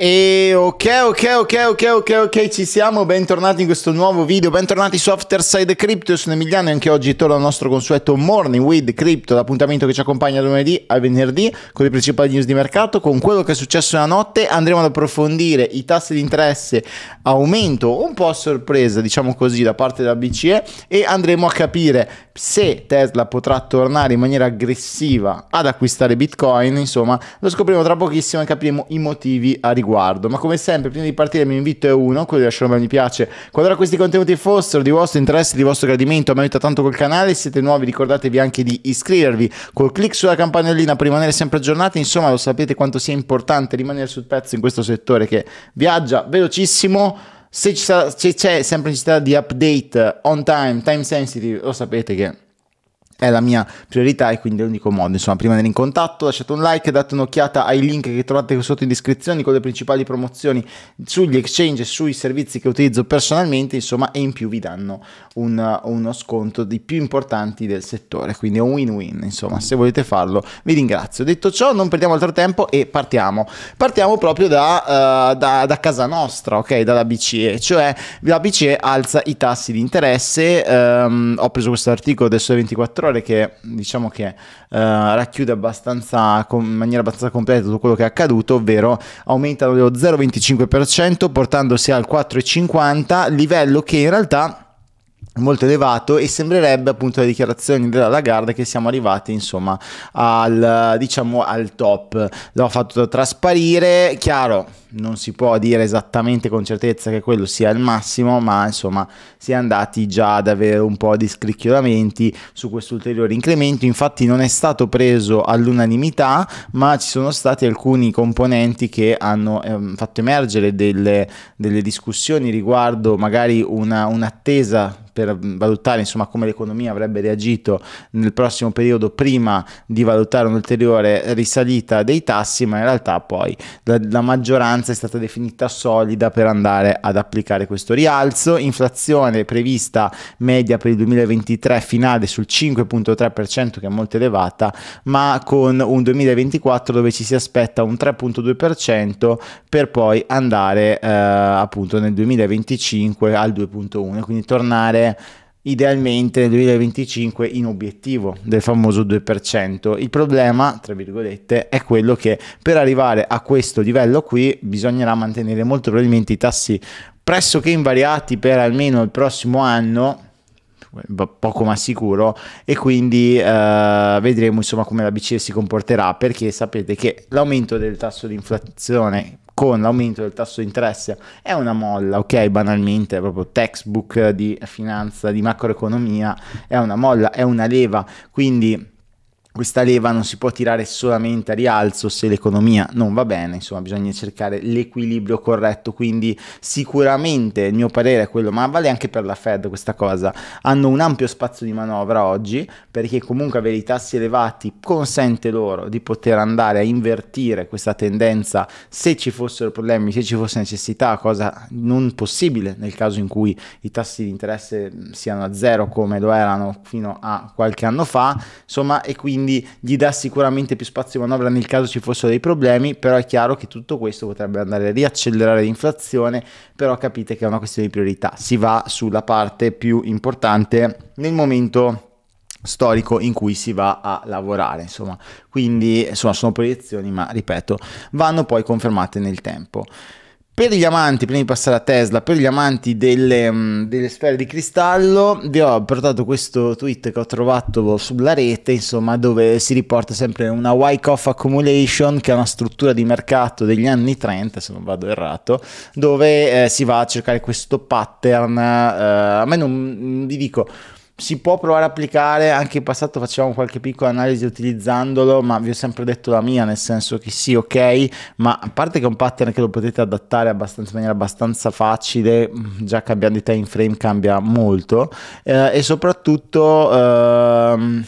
E ok, ok, ok, ok, ok, ok, ci siamo, bentornati in questo nuovo video, bentornati su Afterside Crypto, io sono Emiliano e anche oggi torno al nostro consueto Morning with Crypto, l'appuntamento che ci accompagna lunedì al venerdì con le principali news di mercato, con quello che è successo la notte, andremo ad approfondire i tassi di interesse aumento un po' a sorpresa, diciamo così, da parte della BCE e andremo a capire se Tesla potrà tornare in maniera aggressiva ad acquistare Bitcoin, insomma, lo scopriremo tra pochissimo e capiremo i motivi a riguardo riguardo. Ma come sempre, prima di partire, il mio invito è uno: quello di lasciare un bel mi piace. Qualora questi contenuti fossero di vostro interesse, di vostro gradimento, mi aiuta tanto col canale. Se siete nuovi, ricordatevi anche di iscrivervi col clic sulla campanellina per rimanere sempre aggiornati. Insomma, lo sapete quanto sia importante rimanere sul pezzo in questo settore che viaggia velocissimo. se c'è sempre necessità di update on time, time sensitive, lo sapete che è la mia priorità e quindi è l'unico modo. Insomma, prima di in contatto, lasciate un like, date un'occhiata ai link che trovate sotto in descrizione con le principali promozioni sugli exchange, e sui servizi che utilizzo personalmente, insomma, e in più vi danno un, uno sconto dei più importanti del settore, quindi è un win-win, insomma, se volete farlo vi ringrazio. Detto ciò, non perdiamo altro tempo e partiamo. Partiamo proprio da, uh, da, da casa nostra, ok? Dalla BCE, cioè la BCE alza i tassi di interesse, um, ho preso questo articolo adesso 24 ore errore che diciamo che eh, racchiude abbastanza com- in maniera abbastanza completa tutto quello che è accaduto, ovvero aumentano dello 0,25% portandosi al 4,50, livello che in realtà molto elevato e sembrerebbe appunto le dichiarazioni della Lagarde che siamo arrivati insomma al diciamo al top l'ho fatto trasparire chiaro non si può dire esattamente con certezza che quello sia il massimo, ma insomma si è andati già ad avere un po' di scricchiolamenti su questo ulteriore incremento, infatti non è stato preso all'unanimità, ma ci sono stati alcuni componenti che hanno ehm, fatto emergere delle, delle, discussioni riguardo magari un'attesa per valutare insomma come l'economia avrebbe reagito nel prossimo periodo prima di valutare un'ulteriore risalita dei tassi, ma in realtà poi la, la maggioranza finanza è stata definita solida per andare ad applicare questo rialzo, inflazione prevista media per il 2023 finale sul 5.3% che è molto elevata, ma con un 2024 dove ci si aspetta un 3.2% per poi andare eh, appunto nel 2025 al 2.1, quindi tornare idealmente nel 2025 in obiettivo del famoso 2%. Il problema, tra virgolette, è quello che per arrivare a questo livello qui bisognerà mantenere molto probabilmente i tassi pressoché invariati per almeno il prossimo anno eh, poco ma sicuro e quindi eh, vedremo insomma come la BCE si comporterà perché sapete che l'aumento del tasso di inflazione con l'aumento del tasso di interesse è una molla, ok? Banalmente, proprio textbook di finanza, di macroeconomia, è una molla, è una leva, quindi questa leva non si può tirare solamente a rialzo se l'economia non va bene, insomma bisogna cercare l'equilibrio corretto, quindi sicuramente il mio parere è quello, ma vale anche per la Fed questa cosa, hanno un ampio spazio di manovra oggi perché comunque avere i tassi elevati consente loro di poter andare a invertire questa tendenza se ci fossero problemi, se ci fosse necessità, cosa non possibile nel caso in cui i tassi di interesse siano a zero come lo erano fino a qualche anno fa, insomma e quindi quindi gli dà sicuramente più spazio di manovra nel caso ci fossero dei problemi, però è chiaro che tutto questo potrebbe andare a riaccelerare l'inflazione, però capite che è una questione di priorità, si va sulla parte più importante nel momento storico in cui si va a lavorare insomma quindi insomma sono proiezioni ma ripeto vanno poi confermate nel tempo per gli amanti, prima di passare a Tesla, per gli amanti delle, mm, delle sfere di cristallo, vi ho portato questo tweet che ho trovato sulla rete, insomma, dove si riporta sempre una Wyckoff Accumulation, che è una struttura di mercato degli anni 30, se non vado errato, dove eh, si va a cercare questo pattern. Eh, a me non vi dico si può provare a applicare, anche in passato facevamo qualche piccola analisi utilizzandolo, ma vi ho sempre detto la mia, nel senso che sì, ok, ma a parte che è un pattern che lo potete adattare abbastanza, in maniera abbastanza facile, già cambiando i time frame cambia molto, eh, e soprattutto... Ehm,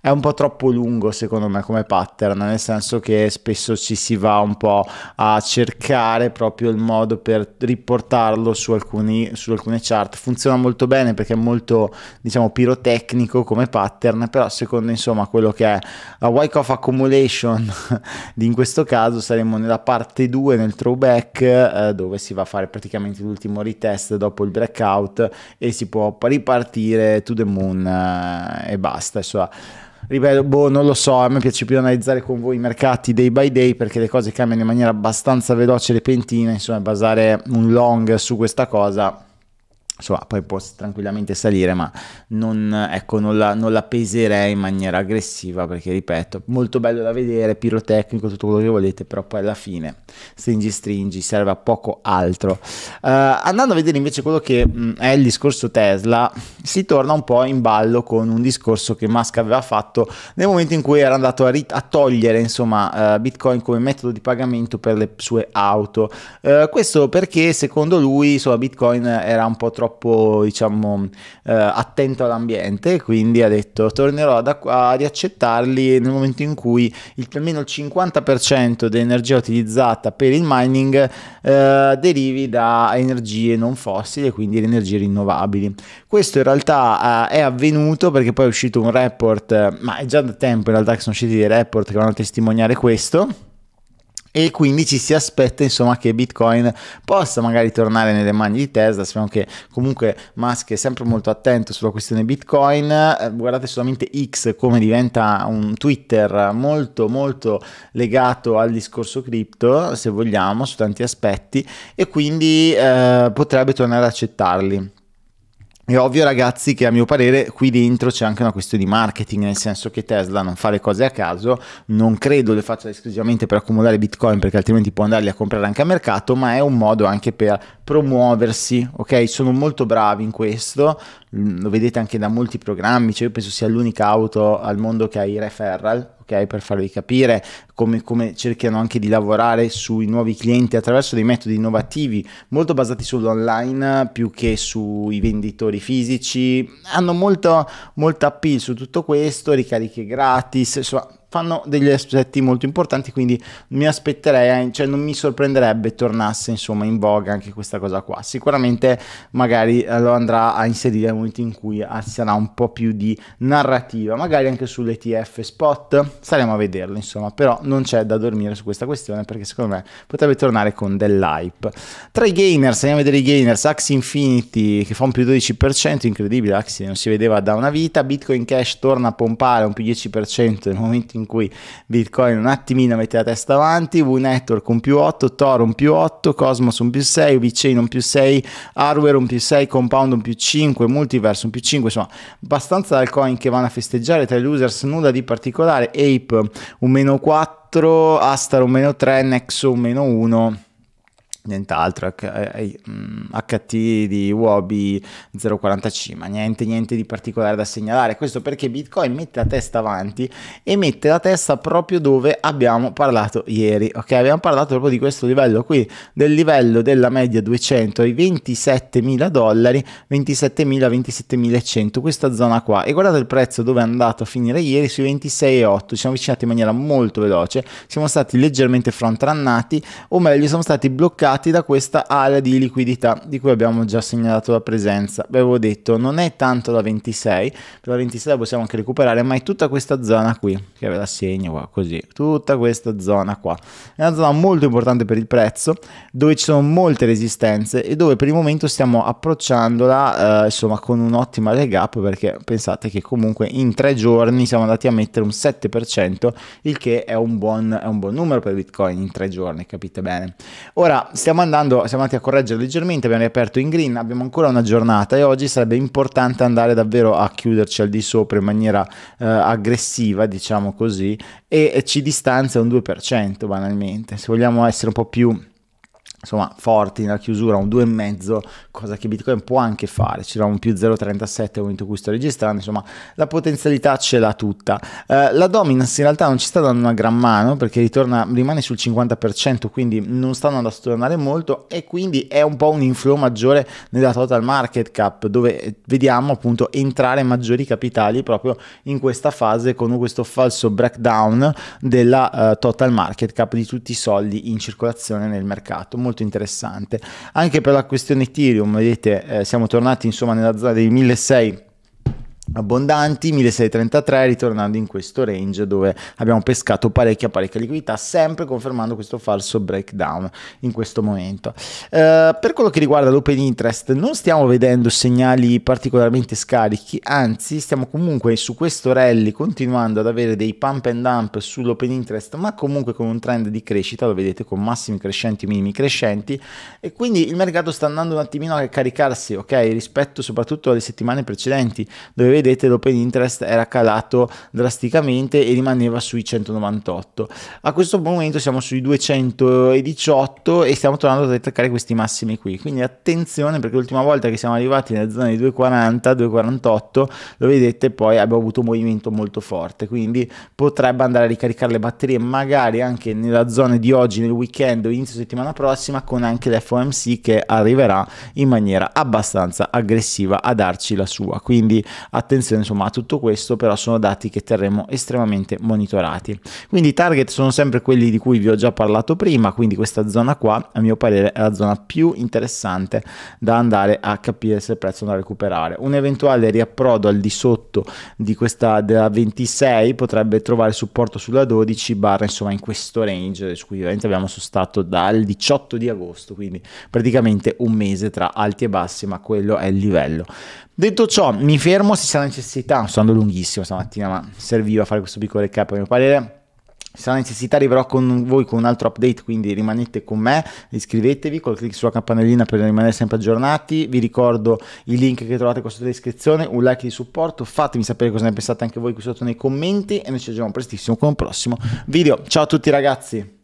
è un po' troppo lungo secondo me come pattern, nel senso che spesso ci si va un po' a cercare proprio il modo per riportarlo su, alcuni, su alcune chart. Funziona molto bene perché è molto, diciamo, pirotecnico come pattern, però secondo insomma quello che è la wake Wyckoff Accumulation in questo caso saremo nella parte 2 nel throwback eh, dove si va a fare praticamente l'ultimo retest dopo il breakout e si può ripartire to the moon eh, e basta. Insomma ripeto, boh, non lo so, a me piace più analizzare con voi i mercati day by day perché le cose cambiano in maniera abbastanza veloce e repentina, insomma, basare un long su questa cosa insomma, poi può tranquillamente salire, ma non, ecco, non, la, non, la, peserei in maniera aggressiva perché, ripeto, molto bello da vedere, pirotecnico, tutto quello che volete, però poi alla fine stringi stringi, serve a poco altro. Uh, andando a vedere invece quello che mh, mm, è il discorso Tesla, si torna un po' in ballo con un discorso che Musk aveva fatto nel momento in cui era andato a, a togliere, insomma, uh, Bitcoin come metodo di pagamento per le sue auto. Uh, questo perché secondo lui, insomma, Bitcoin era un po' troppo troppo diciamo, eh, attento all'ambiente, quindi ha detto tornerò ad, ad accettarli nel momento in cui il, almeno il 50% dell'energia utilizzata per il mining eh, derivi da energie non fossili, quindi le energie rinnovabili. Questo in realtà eh, è avvenuto perché poi è uscito un report, ma è già da tempo in realtà che sono usciti dei report che vanno a testimoniare questo e quindi ci si aspetta insomma che Bitcoin possa magari tornare nelle mani di Tesla sappiamo che comunque Musk è sempre molto attento sulla questione Bitcoin eh, guardate solamente X come diventa un Twitter molto molto legato al discorso cripto se vogliamo su tanti aspetti e quindi eh, potrebbe tornare ad accettarli è ovvio ragazzi che a mio parere qui dentro c'è anche una questione di marketing, nel senso che Tesla non fa le cose a caso, non credo le faccia esclusivamente per accumulare bitcoin perché altrimenti può andarli a comprare anche a mercato, ma è un modo anche per promuoversi, ok? Sono molto bravi in questo, lo vedete anche da molti programmi, cioè io penso sia l'unica auto al mondo che ha i referral, ok? Per farvi capire come, come, cercano anche di lavorare sui nuovi clienti attraverso dei metodi innovativi, molto basati sull'online più che sui venditori fisici, hanno molto, molto appeal su tutto questo, ricariche gratis, insomma fanno degli aspetti molto importanti, quindi mi aspetterei, eh, cioè non mi sorprenderebbe tornasse insomma in voga anche questa cosa qua. Sicuramente magari eh, lo andrà a inserire nel momento in cui eh, sarà un po' più di narrativa, magari anche sull'ETF spot, saremo a vederlo insomma, però non c'è da dormire su questa questione perché secondo me potrebbe tornare con dell'hype. Tra i gamers, andiamo a vedere i gamers, Axie Infinity che fa un più 12%, incredibile, Axie non si vedeva da una vita, Bitcoin Cash torna a pompare un più 10% nel momento in in cui Bitcoin un attimino mette la testa avanti, V Network un più 8, Tor un più 8, Cosmos un più 6, VChain un più 6, Hardware un più 6, Compound un più 5, Multiverse un più 5, insomma abbastanza dal coin che vanno a festeggiare tra gli users, nulla di particolare, Ape un meno 4, Astar un meno 3, Nexo un meno 1 nient'altro, HT eh, eh, mm, di Wobi 0.45, ma niente, niente di particolare da segnalare. Questo perché Bitcoin mette la testa avanti e mette la testa proprio dove abbiamo parlato ieri, ok? Abbiamo parlato proprio di questo livello qui, del livello della media 200 ai 27.000 dollari, 27.000, 27.100, questa zona qua. E guardate il prezzo dove è andato a finire ieri, sui 26.8, ci siamo avvicinati in maniera molto veloce, siamo stati leggermente frontrannati, o meglio, siamo stati bloccati liberati da questa area di liquidità di cui abbiamo già segnalato la presenza. Beh, avevo detto, non è tanto la 26, per la 26 la possiamo anche recuperare, ma è tutta questa zona qui, che ve la segno qua, così, tutta questa zona qua. È una zona molto importante per il prezzo, dove ci sono molte resistenze e dove per il momento stiamo approcciandola, eh, insomma, con un'ottima leg up, perché pensate che comunque in tre giorni siamo andati a mettere un 7%, il che è un buon, è un buon numero per Bitcoin in tre giorni, capite bene. Ora, stiamo andando, siamo andati a correggere leggermente, abbiamo riaperto in green, abbiamo ancora una giornata e oggi sarebbe importante andare davvero a chiuderci al di sopra in maniera eh, aggressiva, diciamo così, e, e ci distanzia un 2% banalmente, se vogliamo essere un po' più insomma forti nella chiusura, un 2,5, cosa che Bitcoin può anche fare, c'era un più 0,37 al momento in cui sto registrando, insomma la potenzialità ce l'ha tutta. Eh, la dominance in realtà non ci sta dando una gran mano perché ritorna, rimane sul 50%, quindi non stanno andando a stornare molto e quindi è un po' un inflow maggiore nella total market cap dove eh, vediamo appunto entrare maggiori capitali proprio in questa fase con questo falso breakdown della uh, total market cap di tutti i soldi in circolazione nel mercato molto interessante. Anche per la questione Ethereum, vedete, eh, siamo tornati insomma nella zona dei 1600 abbondanti 1633 ritornando in questo range dove abbiamo pescato parecchia parecchia liquidità sempre confermando questo falso breakdown in questo momento eh, per quello che riguarda l'open interest non stiamo vedendo segnali particolarmente scarichi anzi stiamo comunque su questo rally continuando ad avere dei pump and dump sull'open interest ma comunque con un trend di crescita lo vedete con massimi crescenti minimi crescenti e quindi il mercato sta andando un attimino a caricarsi ok rispetto soprattutto alle settimane precedenti dove vedete l'open interest era calato drasticamente e rimaneva sui 198 a questo momento siamo sui 218 e stiamo tornando ad attaccare questi massimi qui quindi attenzione perché l'ultima volta che siamo arrivati nella zona di 240 248 lo vedete poi abbiamo avuto un movimento molto forte quindi potrebbe andare a ricaricare le batterie magari anche nella zona di oggi nel weekend o inizio settimana prossima con anche l'FOMC che arriverà in maniera abbastanza aggressiva a darci la sua quindi attenzione attenzione insomma a tutto questo, però sono dati che terremo estremamente monitorati. Quindi i target sono sempre quelli di cui vi ho già parlato prima, quindi questa zona qua a mio parere è la zona più interessante da andare a capire se il prezzo da recuperare. Un eventuale riapprodo al di sotto di questa della 26 potrebbe trovare supporto sulla 12 barra insomma in questo range su cui ovviamente abbiamo sostato dal 18 di agosto, quindi praticamente un mese tra alti e bassi, ma quello è il livello. Detto ciò, mi fermo se c'è la necessità, sto andando lunghissimo stamattina, ma serviva fare questo piccolo recap a mio parere. Se sarà necessità arriverò con voi con un altro update, quindi rimanete con me, iscrivetevi col clic sulla campanellina per rimanere sempre aggiornati, vi ricordo i link che trovate qua sotto la descrizione, un like di supporto, fatemi sapere cosa ne pensate anche voi qui sotto nei commenti e noi ci vediamo prestissimo con un prossimo video. Ciao a tutti ragazzi!